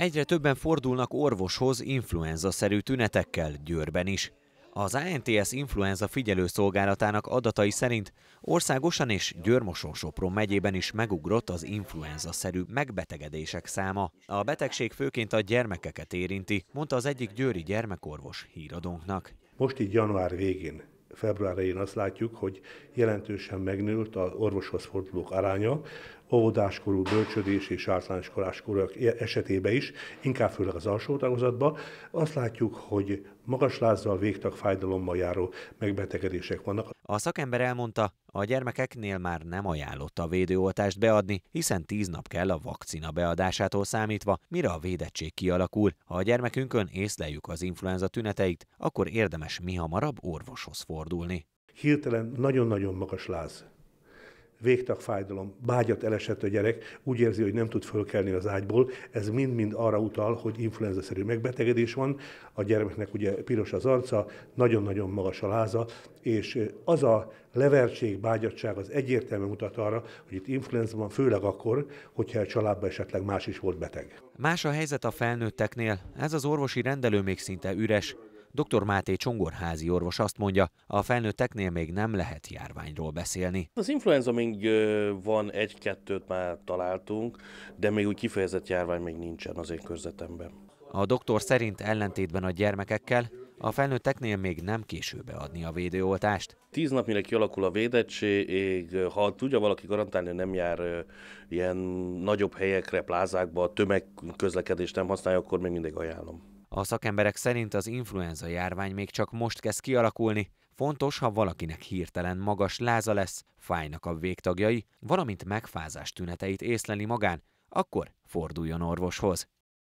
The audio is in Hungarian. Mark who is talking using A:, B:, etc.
A: Egyre többen fordulnak orvoshoz influenza-szerű tünetekkel, Győrben is. Az ANTS influenza figyelőszolgálatának adatai szerint országosan és Győrmoson-Sopron megyében is megugrott az influenza-szerű megbetegedések száma. A betegség főként a gyermekeket érinti, mondta az egyik győri gyermekorvos híradónknak.
B: Most így január végén, február azt látjuk, hogy jelentősen megnőtt az orvoshoz fordulók aránya, óvodáskorú, bölcsödés és általános korok esetében is, inkább főleg az alsó tagozatban, azt látjuk, hogy magas lázzal, végtag fájdalommal járó megbetegedések vannak.
A: A szakember elmondta, a gyermekeknél már nem ajánlott a védőoltást beadni, hiszen tíz nap kell a vakcina beadásától számítva, mire a védettség kialakul. Ha a gyermekünkön észleljük az influenza tüneteit, akkor érdemes mi hamarabb orvoshoz fordulni.
B: Hirtelen nagyon-nagyon magas láz végtag fájdalom, bágyat elesett a gyerek, úgy érzi, hogy nem tud fölkelni az ágyból, ez mind-mind arra utal, hogy influenza-szerű megbetegedés van, a gyermeknek ugye piros az arca, nagyon-nagyon magas a láza, és az a levertség, bágyadság az egyértelmű mutat arra, hogy itt influenza van, főleg akkor, hogyha a családban esetleg más is volt beteg.
A: Más a helyzet a felnőtteknél, ez az orvosi rendelő még szinte üres. Dr. Máté Csongorházi orvos azt mondja, a felnőtteknél még nem lehet járványról beszélni.
C: Az influenza még van, egy-kettőt már találtunk, de még úgy kifejezett járvány még nincsen az én körzetemben.
A: A doktor szerint ellentétben a gyermekekkel, a felnőtteknél még nem késő beadni a védőoltást.
C: Tíz nap, mire kialakul a védettség, ha tudja valaki garantálni, nem jár ilyen nagyobb helyekre, plázákba, tömegközlekedést nem használja, akkor még mindig ajánlom.
A: A szakemberek szerint az influenza járvány még csak most kezd kialakulni, Fontos, ha valakinek hirtelen magas láza lesz, fájnak a végtagjai, valamint megfázás tüneteit észleli magán, akkor forduljon orvoshoz.